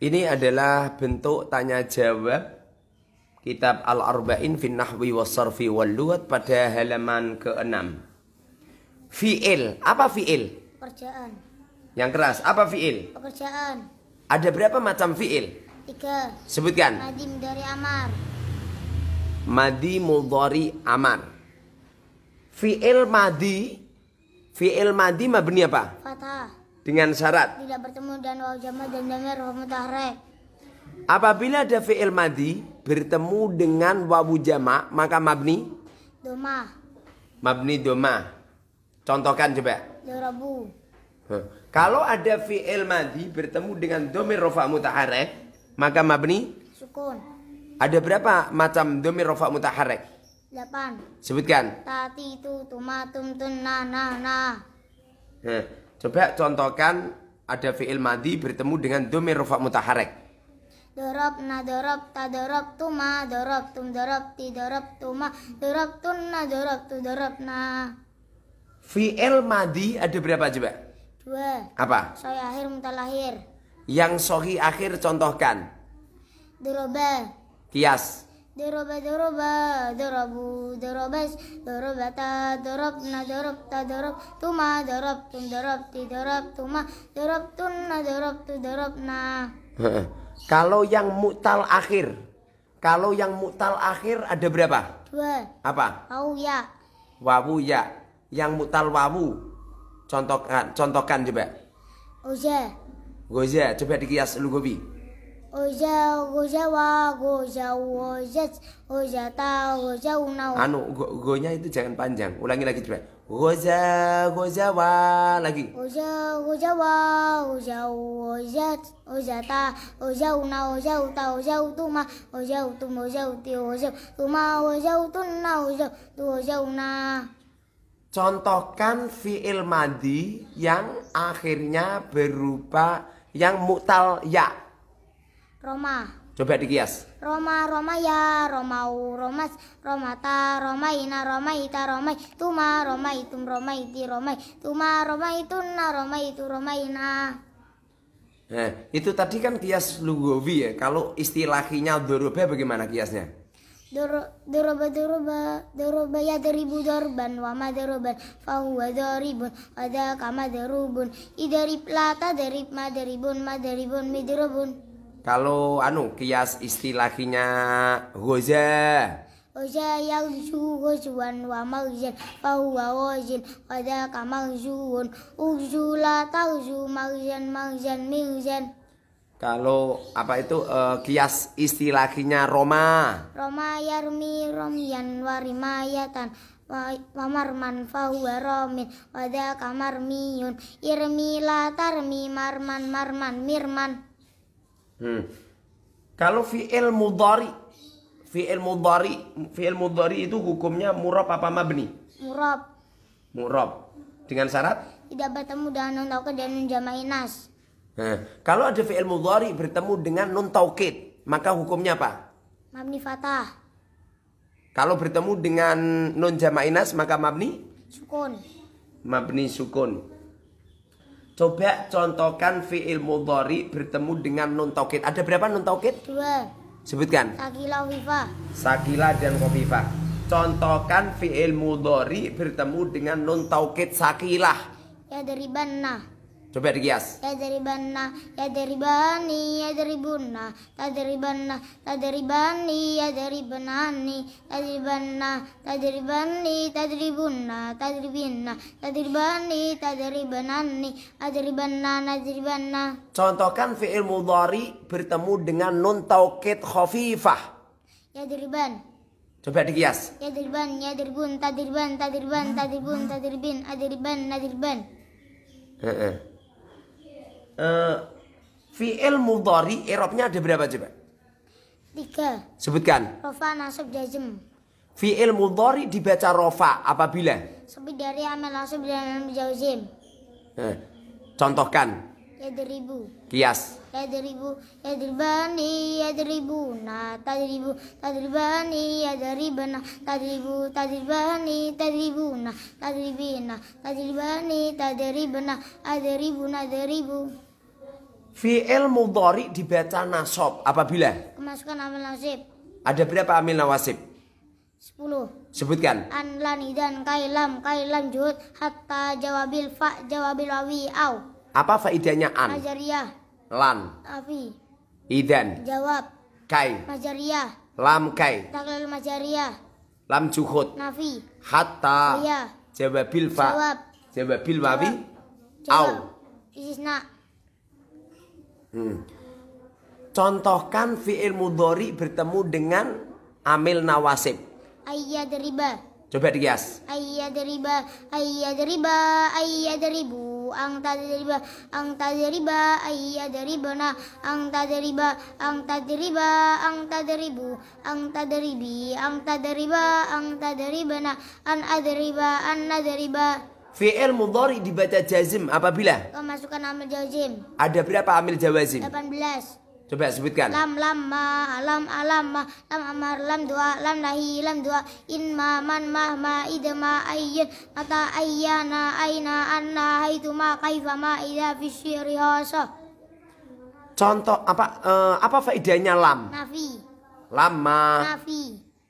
Ini adalah bentuk tanya jawab kitab Al-Arba'in fin Nahwi was Sarfi wal Lugat pada halaman ke-6. Fi'il, apa fi'il? Pekerjaan. Yang keras, apa fi'il? Pekerjaan. Ada berapa macam fi'il? Tiga. Sebutkan. Madi mudhari amar. Madi mudhari amar. Fi'il madi fi'il madi mabni apa? Fathah dengan syarat tidak bertemu dan wau jamak dan damir mutaharek. Apabila ada fi'il madi bertemu dengan wau jama, maka mabni doma. Mabni doma. Contohkan coba. Darabu. Kalau ada fi'il madi bertemu dengan domir rofa mutaharek, maka mabni? Sukun. Ada berapa macam domir rofa mutaharek? Delapan. Sebutkan. Tati, itu tumatum tun, na, na, Coba contohkan ada fi'il madhi bertemu dengan domir rufa mutaharek. Dorob na dorob ta dorob tuma dorob tum dorob ti dorob tuma dorob na dorob tu dorob na. Fi'il madhi ada berapa coba? Dua. Apa? Soi akhir mutalahir. Yang sohi akhir contohkan. Doroba. Kias. Doroba doroba dorobu dorobes doroba ta dorob na dorob ta dorob tuma dorob tum dorob ti dorob tuma dorob tun na dorob tu dorob na. Kalau yang mutal akhir, kalau yang mutal akhir ada berapa? Dua. Apa? Wawu ya. Wawu ya. Yang mutal wawu. Contohkan, contohkan coba. Goza. Goza, coba dikias lu gobi. Oja, goja, wa, goja, oja, goja ta, goja, una. Anu, go, gonya itu jangan panjang. Ulangi lagi coba. Goja, goja, wa, lagi. Oja, goja, wa, goja, oja, goja ta, goja una, oja, uta, oja, utuma, goja utum, oja, uti, oja, tuma, oja, utuna, goja tu, goja una. Contohkan fiil madi yang akhirnya berupa yang mutal ya. Roma. Coba dikias. Roma, Roma ya, Romau, Romas, Romata, Romaina, Romaita, Romai, Tuma, Roma itu Romai, Tuma, itu, Roma Romaina. Nah, itu Itu tadi kan kias lugawi ya. Kalau istilahnya doroba bagaimana kiasnya? Doroba doroba doroba ya deribu dorban wama doroban fahuwa doribun ada kama derubun idarib Dari derib ma deribun ma deribun midrobun. Kalau anu kias istilahnya goza. Goza yang zuhuzwan wa marzin fahuwa wazin pada kamar zuhun uzula tarzu marzan marzan mirzan. Kalau apa itu uh, kias istilahnya Roma. Roma yarmi romyan warimayatan Wamar man fahuwa romin Wada kamar miyun Irmi latar mi marman marman mirman Hmm. Kalau fi'il mudhari, fi'il mudhari, fi'il mudhari itu hukumnya murab apa mabni? Murab. Murab. Dengan syarat? Tidak bertemu dengan nun taukid dan nun jamainas. Nah, kalau ada fi'il mudhari bertemu dengan nun taukid, maka hukumnya apa? Mabni fatah. Kalau bertemu dengan nun jamainas maka mabni? Sukun. Mabni sukun. Coba contohkan fi'il mudhari bertemu dengan nun taukid. Ada berapa nun taukid? Dua. Sebutkan. Sakila Kofifa. Sakila dan Kofifa. Contohkan fi'il mudhari bertemu dengan nun taukid sakilah. Ya dari banna. Coba dikias. Ya dari bana, ya dari bani, ya dari buna, ta dari bana, ta dari bani, ya dari benani. ta dari bana, ta dari bani, ta dari buna, ta dari bina, ta dari bani, ta dari benani. Ya dari bana ya dari bana. Contohkan fiil mudhari bertemu dengan nun taukid khafifah. Ya dari ban. Coba dikias. Ya dari ban, ya dari bun, ta dari ban, ta dari ban, ta dari bun, ta dari bin, ya dari ban, ya dari ban. Heeh. Eh, fi'il mudhari i'rabnya ada berapa coba? Tiga. Sebutkan. Rofa nasab jazm. Fi'il mudhari dibaca rofa apabila? Sebut dari amal nasab dan jazm. Eh, contohkan. Ya Yadribu. Kias. Ya ya Yadribu, yadribani, na, tadribu, tadribani, yadribana, tadribu, tadribani, tadribuna, tadribina, tadribani, tadribana, adribuna, adribu. Fi'il mudhari dibaca nasab apabila kemasukan amil nasib. Ada berapa amil nawasib? 10. Sebutkan. An lan idan kailam kailam juhud hatta jawabil fa jawabil awi au. Apa faidahnya an? Majariyah. Lan. Afi. Idan. Jawab. Kai. Majariyah. Lam kai. Taklil majariyah. Lam juhud. Nafi. Hatta. Iya. Jawabil fa. Jawab. Jawabil wawi. Au. Istisna. Hmm. Contohkan fi'il mudhari bertemu dengan amil nawasib. Ayya deriba. Coba dikias. ayya deriba, ayya deribu. Ang ribu, ang riba, ayya deriba ayyad Ang angta ang angta ang angta Ang angta ang angta ang angta ribana, an adriba, an adriba. Fi'il mudhari dibaca jazim apabila? Kemasukan amil jazim. Ada berapa amil jawazim? 18. Coba sebutkan. Lam lam ma lam alam ma lam amar lam dua lam lahi lam dua in ma man ma ma id ma ayyun mata ayyana aina anna haitu ma kaifa ya, ma ida fi syiri Contoh apa uh, apa faedahnya lam? Nafi. Lama. Nafi.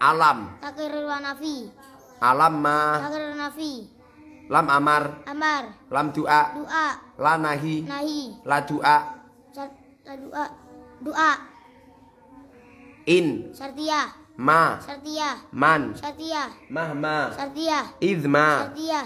Alam. Takrir wa nafi. Alam ma. Takrir nafi Lam amar. Amar. Lam doa. Doa. La nahi. Nahi. La doa. La doa. Doa. In. Sartia. Ma. Sartia. Man. Sartia. Mahma. Sartia. Idma. Sartia.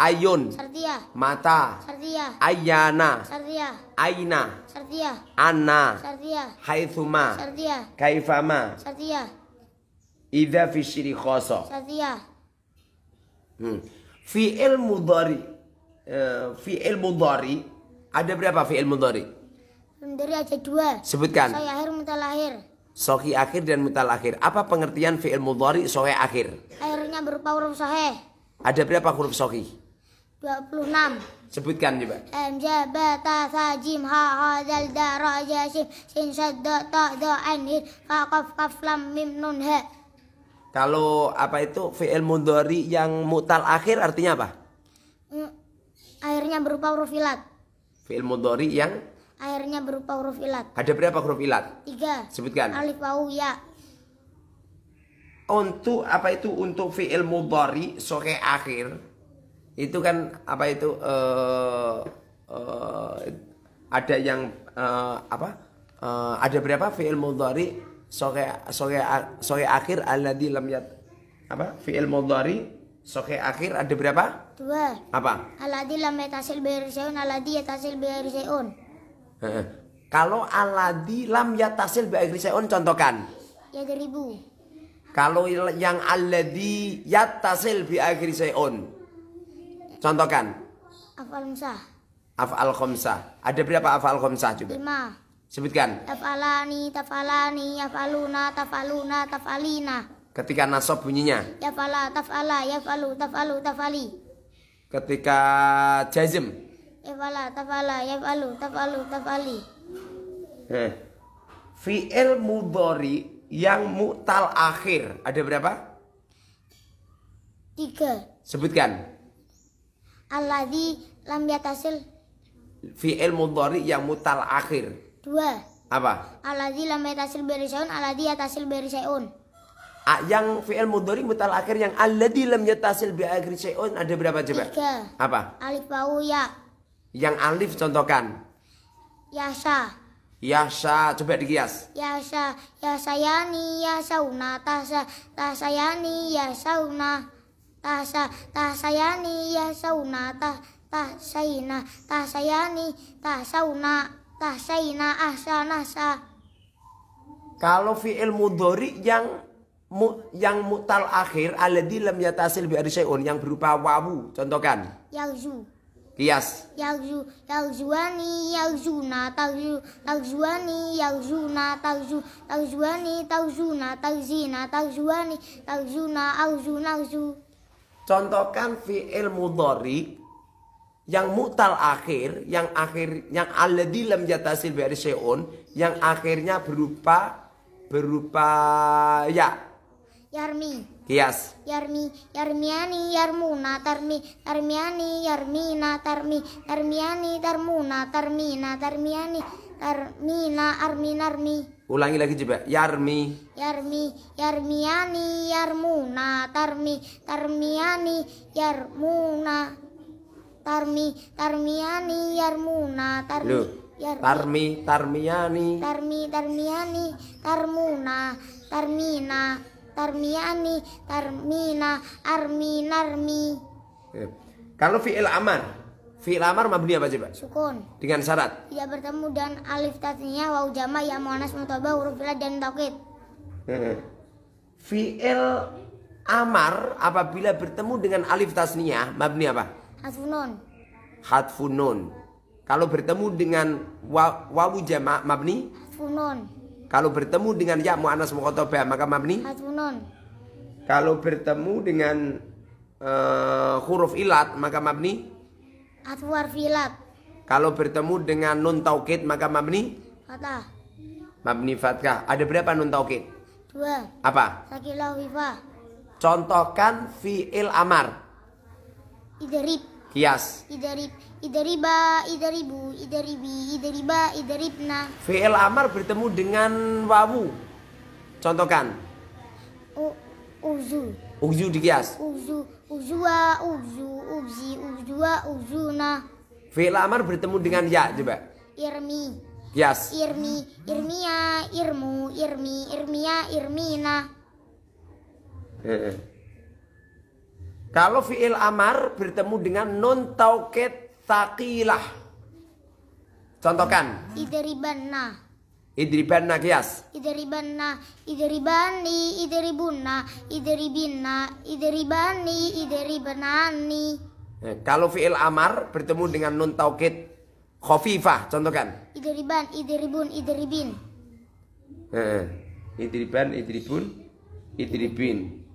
Ayun. Sartia. Mata. Sartia. Ayana. Sartia. Aina. Sartia. Anna. Sartia. Haithuma. Sartia. Kaifama. Sartia. Idza fi syiri khosa. Sartia. Hmm. Fi'il mudhari. Uh, fi'il mudhari. Ada berapa fi'il mudhari? Mudhari ada dua. Sebutkan. Sohi akhir mutal akhir Sohi akhir dan mutal akhir Apa pengertian fi'il mudhari sohi akhir? Akhirnya berupa huruf sohi. Ada berapa huruf sohi? 26 Sebutkan coba Hamzah bata sa jim ha ha dal da ra ya shin shin shad da ta da an hin fa qaf qaf lam mim nun ha kalau apa itu fi'il mudhari yang mutal akhir artinya apa? Mm, airnya berupa huruf ilat. Fi'il mudhari yang Airnya berupa huruf ilat. Ada berapa huruf ilat? Tiga. Sebutkan. Alif, wau, ya. Untuk apa itu untuk fi'il mudhari sore akhir itu kan apa itu uh, uh, ada yang uh, apa? Uh, ada berapa fi'il mudhari sore sore sore akhir di lam yat apa fi'il mudhari sore akhir ada berapa? Dua. Apa? di lam yat hasil yatasil bi'irseun, aladi yatasil bi'irseun. Kalau aladi lam yat yatasil bi'irseun contohkan. Ya deribu. Kalau yang aladi yatasil bi'irseun. Contohkan. Afal khomsah. Afal khamsah. Ada berapa afal khamsah coba? Lima. Sebutkan. Tafalani, tafalani, yafaluna, tafaluna, tafalina. Ketika nasab bunyinya. Yafala, tafala, yafalu, tafalu, tafali. Ketika jazm. Yafala, tafala, yafalu, tafalu, tafali. Eh. Fi'il mudhari yang mutal akhir ada berapa? Tiga. Sebutkan. Alladhi lam yatasil. Fi'il mudhari yang mutal akhir Dua. Apa? Aladhi lam yatasil berisyun, aladhi yatasil berisyun. Yang fi'il mudhari mutal akhir yang alladhi lam yatasil bi akhir syai'un ada berapa coba? Tiga. Apa? Alif bau ya. Yang alif contohkan. Yasa. Yasa, coba dikias. Yasa, yasa yasa yasauna, tasa, tasa yasa yasauna, tasa, tasa tasayani, yasauna, ta, tasayina, tasayani, tasauna tahsayna ahsana sa. Kalau fi'il mudhari yang mu, yang mutal akhir alladzi lam yatasil bi arsyun yang berupa wawu contohkan yazu kias yazu yazuani yazuna tazu tazuani yazuna tazu tazuani tazuna tazina tazuani tazuna auzuna azu contohkan fi'il mudhari yang mutal akhir, yang akhir, yang alladhi lam yatasil berseon yang akhirnya berupa berupa ya yarmi kias yarmi yarmiani yarmuna tarmi tarmiani yarmina tarmi tarmiani tarmuna tarmina tarmiani tarmina armi ulangi lagi coba yarmi yarmi yarmiani yarmuna tarmi tarmiani yarmuna Tarmi Tarmiani Yarmuna Tarmi Loh, Yarmi, Tarmi Tarmiani Tarmi Tarmiani Tarmuna Tarmina Tarmiani Tarmina Armi Narmi eh, Kalau fi'il amar Fi'il amar mabni apa coba? Sukun. Dengan syarat? Tidak bertemu dan alif tasnya waw jama ya muannas mutaba huruf ilah dan taukid. Fi'il amar apabila bertemu dengan alif tasniyah mabni apa? Hatfunun. Hatfunun. Kalau bertemu dengan wawu jamak mabni? Hatfunun. Kalau bertemu dengan ya mu'anas mukhotobah maka mabni? Hatfunun. Kalau bertemu dengan uh, huruf ilat maka mabni? Hatfu ilat. Kalau bertemu dengan nun taukid maka mabni? Fathah. Mabni fathah. Ada berapa nun taukid? Dua. Apa? Sakilah wifah. Contohkan fi'il amar idarib kias idarib idariba idaribu idaribi idariba idaribna fi'il amar bertemu dengan wawu contohkan uzu uzu uzu kias. uzu uzua uzu uzi uzua uzuna fi'il amar bertemu dengan ya coba irmi kias irmi irmia irmu irmi irmia irmina eh, eh. Kalau fi'il amar bertemu dengan non tauket takilah. Contohkan. Idribanna. Idribanna kias. Idribanna, idribani, idribuna, idribina, idribani, idribanani. Eh, kalau fi'il amar bertemu dengan non tauket khafifah, contohkan. Idriban, idribun, idribin. Nah, idriban, idribun, idribin.